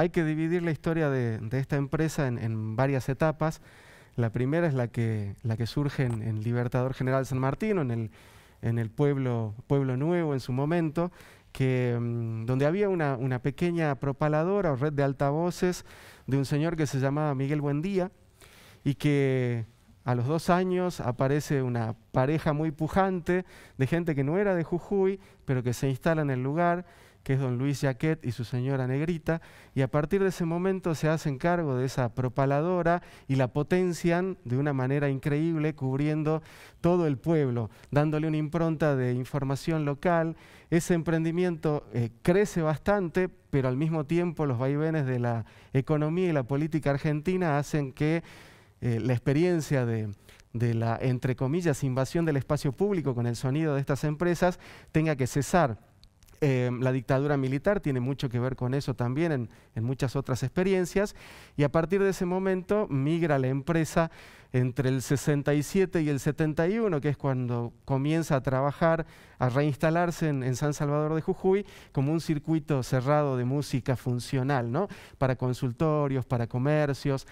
hay que dividir la historia de, esta empresa en, varias etapas. La primera es la que, surge en, Libertador General San Martín, en el, pueblo, Nuevo en su momento, que, mm, donde había una, pequeña propaladora o red de altavoces de un señor que se llamaba Miguel Buendía y que a los dos años aparece una pareja muy pujante de gente que no era de Jujuy, pero que se instala en el lugar que es don Luis Jaquet y su señora Negrita, y a partir de ese momento se hacen cargo de esa propaladora y la potencian de una manera increíble, cubriendo todo el pueblo, dándole una impronta de información local. Ese emprendimiento eh, crece bastante, pero al mismo tiempo los vaivenes de la economía y la política argentina hacen que eh, la experiencia de, de la, entre comillas, invasión del espacio público con el sonido de estas empresas tenga que cesar. Em, la dictadura militar tiene mucho que ver con eso también en, muchas otras experiencias. Y a partir de ese momento migra la empresa entre el 67 y el 71, que es cuando comienza a trabajar, a reinstalarse en, en San Salvador de Jujuy, como un circuito cerrado de música funcional, ¿no? Para consultorios, para comercios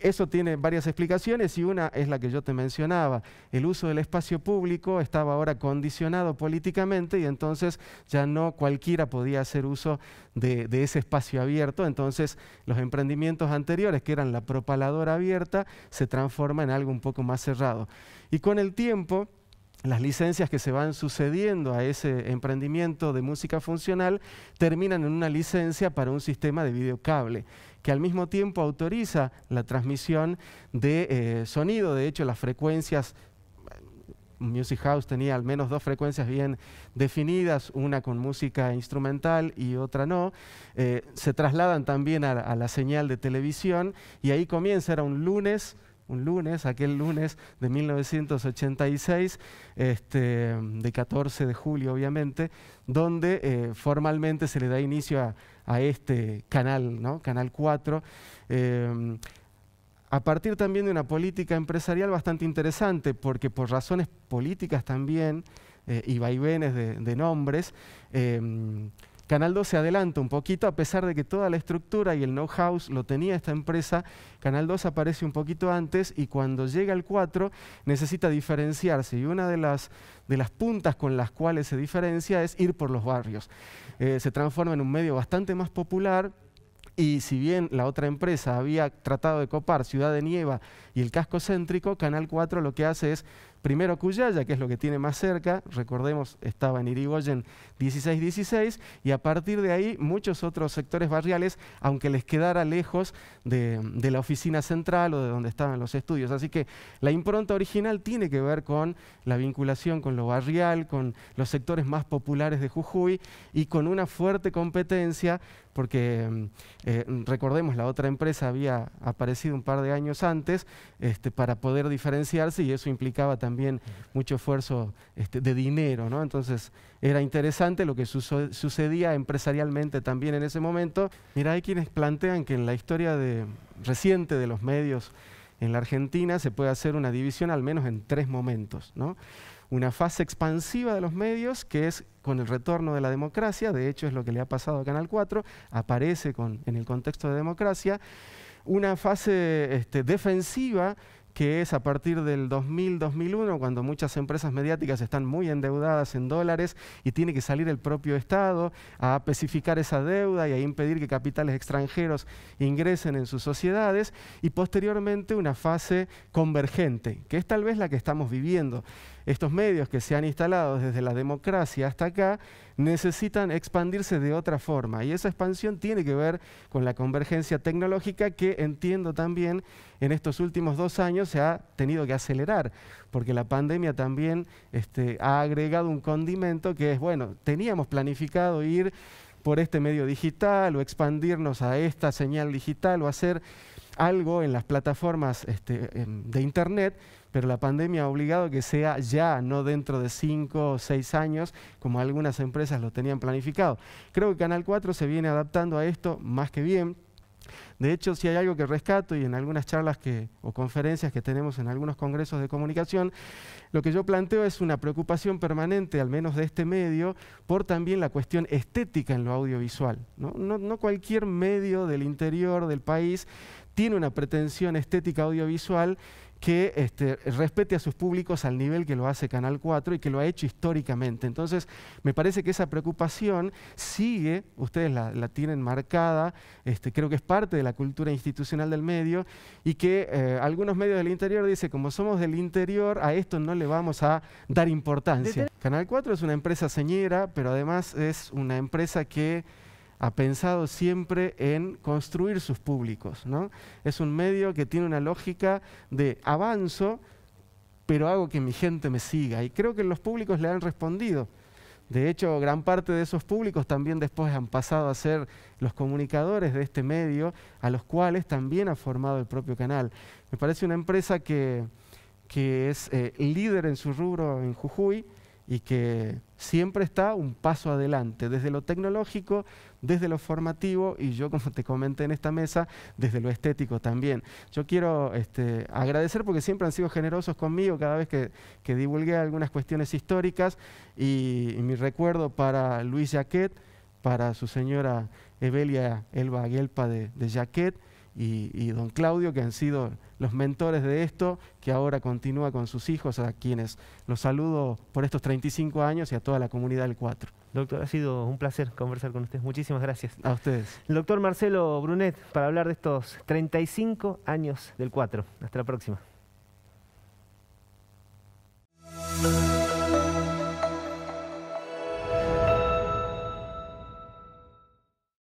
eso tiene varias explicaciones y una es la que yo te mencionaba. El uso del espacio público estaba ahora condicionado políticamente y entonces ya no cualquiera podía hacer uso de, ese espacio abierto. Entonces los emprendimientos anteriores, que eran la propaladora abierta, se transforma en algo un poco más cerrado. Y con el tiempo las licencias que se van sucediendo a ese emprendimiento de música funcional terminan en una licencia para un sistema de videocable que al mismo tiempo autoriza la transmisión de eh, sonido. De hecho, las frecuencias Music House tenía al menos dos frecuencias bien definidas, una con música instrumental y otra no. Eh, se trasladan también a la señal de televisión y ahí comienza, era un lunes un lunes, aquel lunes de 1986, este, de 14 de julio obviamente, donde eh, formalmente se le da inicio a, este canal, ¿no? Canal 4. Em, a partir también de una política empresarial bastante interesante, porque por razones políticas también eh, y vaivenes de nombres, em, Canal 2 se adelanta un poquito, a pesar de que toda la estructura y el know-how lo tenía esta empresa, Canal 2 aparece un poquito antes y cuando llega al 4 necesita diferenciarse y una de las, de las puntas con las cuales se diferencia es ir por los barrios. Eh, se transforma en un medio bastante más popular, y si bien la otra empresa había tratado de copar Ciudad de Nieva y el casco céntrico, Canal 4 lo que hace es primero Cuyaya, que es lo que tiene más cerca, recordemos, estaba en Irigoyen 1616, y a partir de ahí muchos otros sectores barriales, aunque les quedara lejos de, la oficina central o de donde estaban los estudios. Así que la impronta original tiene que ver con la vinculación con lo barrial, con los sectores más populares de Jujuy y con una fuerte competencia porque eh, recordemos la otra empresa había aparecido un par de años antes este, para poder diferenciarse y eso implicaba también también mucho esfuerzo este, de dinero, ¿no? Entonces era interesante lo que sucedía empresarialmente también en ese momento. Mira, hay quienes plantean que en la historia reciente de los medios en la Argentina se puede hacer una división al menos en tres momentos, ¿no? Una fase expansiva de los medios, que es con el retorno de la democracia, de hecho es lo que le ha pasado a Canal 4, aparece en el contexto de democracia, una fase este, defensiva que es a partir del 2000-2001, cuando muchas empresas mediáticas están muy endeudadas en dólares y tiene que salir el propio Estado a especificar esa deuda y a impedir que capitales extranjeros ingresen en sus sociedades, y posteriormente una fase convergente, que es tal vez la que estamos viviendo. Estos medios que se han instalado desde la democracia hasta acá necesitan expandirse de otra forma, y esa expansión tiene que ver con la convergencia tecnológica que entiendo también en estos últimos dos años, se ha tenido que acelerar, porque la pandemia también este, ha agregado un condimento que es, bueno, teníamos planificado ir por este medio digital o expandirnos a esta señal digital o hacer algo en las plataformas este, em, de Internet, pero la pandemia ha obligado que sea ya, no dentro de cinco o seis años, como algunas empresas lo tenían planificado. Creo que Canal 4 se viene adaptando a esto más que bien. De hecho, si hay algo que rescato y en algunas charlas o conferencias que tenemos en algunos congresos de comunicación, lo que yo planteo es una preocupación permanente, al menos de este medio, por también la cuestión estética en lo audiovisual. No, no cualquier medio del interior del país tiene una pretensión estética audiovisual que este, respete a sus públicos al nivel que lo hace Canal 4 y que lo ha hecho históricamente. Entonces, me parece que esa preocupación sigue, ustedes la, tienen marcada, este, creo que es parte de la cultura institucional del medio y que eh, algunos medios del interior dicen, como somos del interior, a esto no le vamos a dar importancia. Canal 4 es una empresa señera, pero además es una empresa que ha pensado siempre en construir sus públicos. ¿no? Es un medio que tiene una lógica de avanzo, pero hago que mi gente me siga. Y creo que los públicos le han respondido. De hecho, gran parte de esos públicos también después han pasado a ser los comunicadores de este medio, a los cuales también ha formado el propio canal. Me parece una empresa que, que es eh, líder en su rubro en Jujuy, y que siempre está un paso adelante, desde lo tecnológico, desde lo formativo y yo, como te comenté en esta mesa, desde lo estético también. Yo quiero este, agradecer porque siempre han sido generosos conmigo cada vez que, divulgué algunas cuestiones históricas y, mi recuerdo para Luis Jaquet, para su señora Evelia Elba Aguelpa de Jaquet, y, don Claudio, que han sido los mentores de esto, que ahora continúa con sus hijos, a quienes los saludo por estos 35 años y a toda la comunidad del 4. Doctor, ha sido un placer conversar con ustedes. Muchísimas gracias. A ustedes. El doctor Marcelo Brunet, para hablar de estos 35 años del 4. Hasta la próxima.